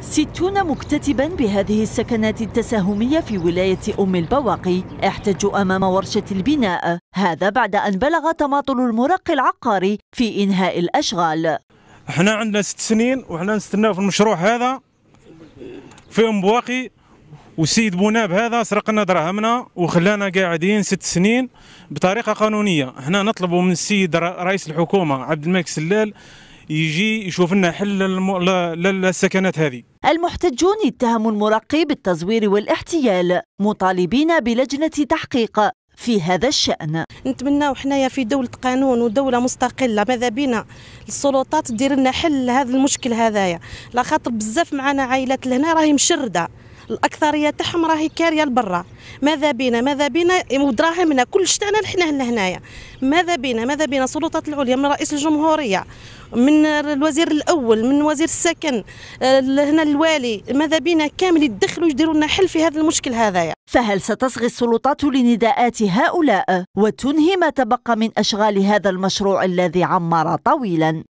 ستون مكتتبا بهذه السكنات التساهمية في ولاية أم البواقي احتجوا أمام ورشة البناء هذا بعد أن بلغ تماطل المرق العقاري في إنهاء الأشغال احنا عندنا ست سنين وحنا نستناو في المشروع هذا في أم بواقي وسيد بوناب هذا سرقنا دراهمنا وخلانا قاعدين ست سنين بطريقه قانونيه احنا نطلبوا من السيد رئيس الحكومه عبد الملك سلال يجي يشوف لنا حل للسكنات هذه المحتجون اتهموا المرقي بالتزوير والاحتيال مطالبين بلجنة تحقيق في هذا الشأن نتمناو حنايا في دولة قانون ودولة مستقلة ماذا بينا السلطات دير لنا حل هذا المشكل هذايا لا خاطر بزاف معنا عائلات لهنا راهي مشردة الاكثريه تاعهم راهي كاريه لبرا ماذا بينا ماذا بينا ودراهمنا كلش تاعنا لحنا هنا هنايا ماذا بينا ماذا بينا السلطات العليا من رئيس الجمهوريه من الوزير الاول من وزير السكن آه، هنا الوالي ماذا بينا كامل يدخلوا يديروا لنا حل في هذا المشكل هذايا فهل ستصغي السلطات لنداءات هؤلاء وتنهي ما تبقى من اشغال هذا المشروع الذي عمر طويلا